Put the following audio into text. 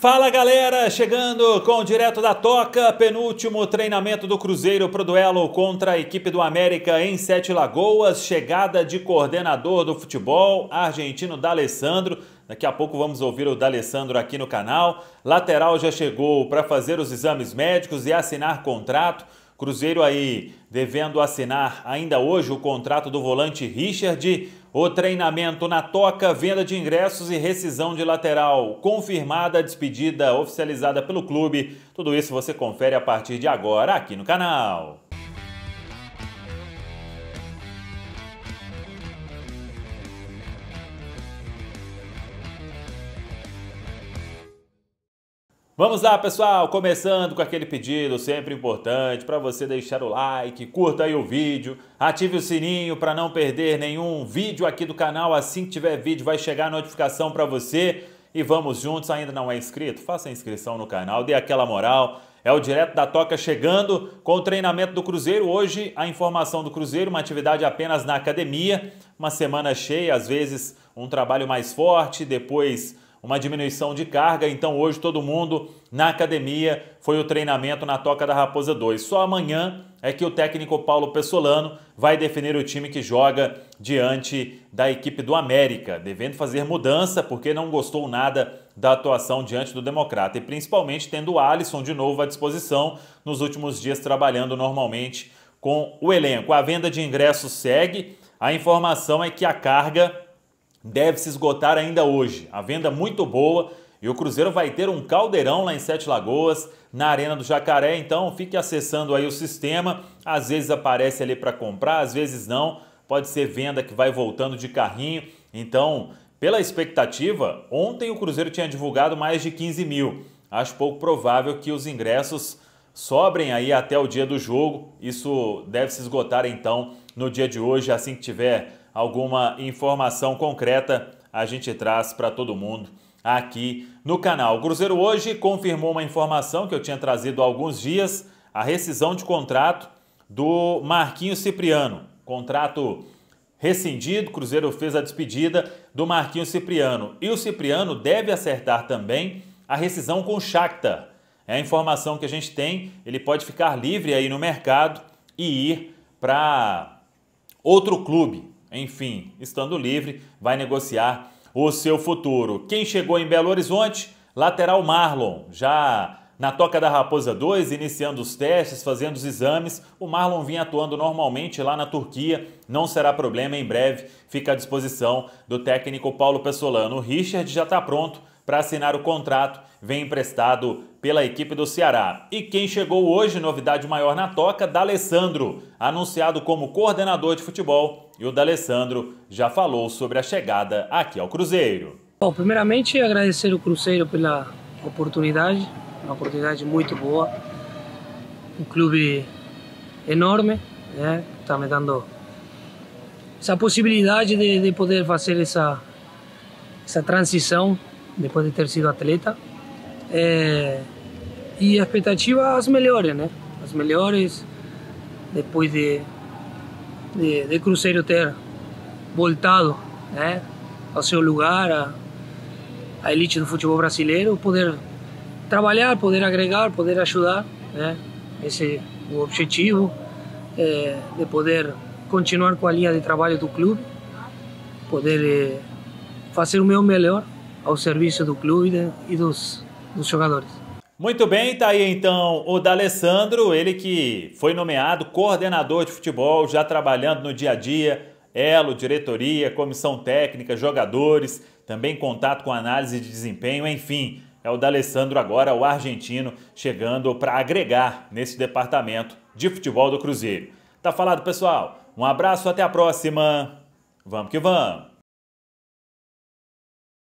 Fala galera, chegando com direto da Toca, penúltimo treinamento do Cruzeiro o duelo contra a equipe do América em Sete Lagoas, chegada de coordenador do futebol argentino D'Alessandro. Daqui a pouco vamos ouvir o D'Alessandro aqui no canal. Lateral já chegou para fazer os exames médicos e assinar contrato. Cruzeiro aí devendo assinar ainda hoje o contrato do volante Richard. O treinamento na toca, venda de ingressos e rescisão de lateral. Confirmada a despedida oficializada pelo clube. Tudo isso você confere a partir de agora aqui no canal. Vamos lá, pessoal, começando com aquele pedido sempre importante para você deixar o like, curta aí o vídeo, ative o sininho para não perder nenhum vídeo aqui do canal. Assim que tiver vídeo, vai chegar a notificação para você. E vamos juntos, ainda não é inscrito? Faça a inscrição no canal, dê aquela moral. É o Direto da Toca chegando com o treinamento do Cruzeiro. Hoje, a informação do Cruzeiro, uma atividade apenas na academia, uma semana cheia, às vezes um trabalho mais forte, depois uma diminuição de carga. Então hoje todo mundo na academia foi o treinamento na Toca da Raposa 2. Só amanhã é que o técnico Paulo Pessolano vai definir o time que joga diante da equipe do América, devendo fazer mudança porque não gostou nada da atuação diante do Democrata e principalmente tendo o Alisson de novo à disposição nos últimos dias trabalhando normalmente com o elenco. A venda de ingressos segue. A informação é que a carga deve se esgotar ainda hoje. A venda muito boa e o Cruzeiro vai ter um caldeirão lá em Sete Lagoas, na Arena do Jacaré, então fique acessando aí o sistema. Às vezes aparece ali para comprar, às vezes não. Pode ser venda que vai voltando de carrinho. Então, pela expectativa, ontem o Cruzeiro tinha divulgado mais de 15 mil. Acho pouco provável que os ingressos sobrem aí até o dia do jogo. Isso deve se esgotar então no dia de hoje, assim que tiver alguma informação concreta, a gente traz para todo mundo aqui no canal. O Cruzeiro hoje confirmou uma informação que eu tinha trazido há alguns dias, a rescisão de contrato do Marquinhos Cipriano. Contrato rescindido, Cruzeiro fez a despedida do Marquinhos Cipriano. E o Cipriano deve acertar também a rescisão com o Shakhtar. É a informação que a gente tem, ele pode ficar livre aí no mercado e ir para outro clube enfim, estando livre, vai negociar o seu futuro. Quem chegou em Belo Horizonte? Lateral Marlon, já na Toca da Raposa 2, iniciando os testes, fazendo os exames, o Marlon vinha atuando normalmente lá na Turquia, não será problema, em breve fica à disposição do técnico Paulo Pessolano. O Richard já está pronto para assinar o contrato, vem emprestado pela equipe do Ceará. E quem chegou hoje, novidade maior na toca, D'Alessandro, anunciado como coordenador de futebol, e o D'Alessandro já falou sobre a chegada aqui ao Cruzeiro. Bom, primeiramente agradecer o Cruzeiro pela oportunidade, uma oportunidade muito boa. Um clube enorme, né? Está me dando essa possibilidade de, de poder fazer essa essa transição depois de ter sido atleta. É, eh, e a expectativa as melhores, né? As melhores, depois de, de, de Cruzeiro ter voltado né? ao seu lugar, a, a elite do futebol brasileiro, poder trabalhar, poder agregar, poder ajudar, né? Esse é o objetivo é, de poder continuar com a linha de trabalho do clube, poder é, eh, fazer o meu melhor ao serviço do clube e dos, dos jogadores. Muito bem, tá aí então o D'Alessandro, ele que foi nomeado coordenador de futebol, já trabalhando no dia a dia, elo, diretoria, comissão técnica, jogadores, também contato com análise de desempenho, enfim, é o D'Alessandro agora, o argentino, chegando para agregar nesse departamento de futebol do Cruzeiro. Tá falado, pessoal? Um abraço, até a próxima. Vamos que vamos.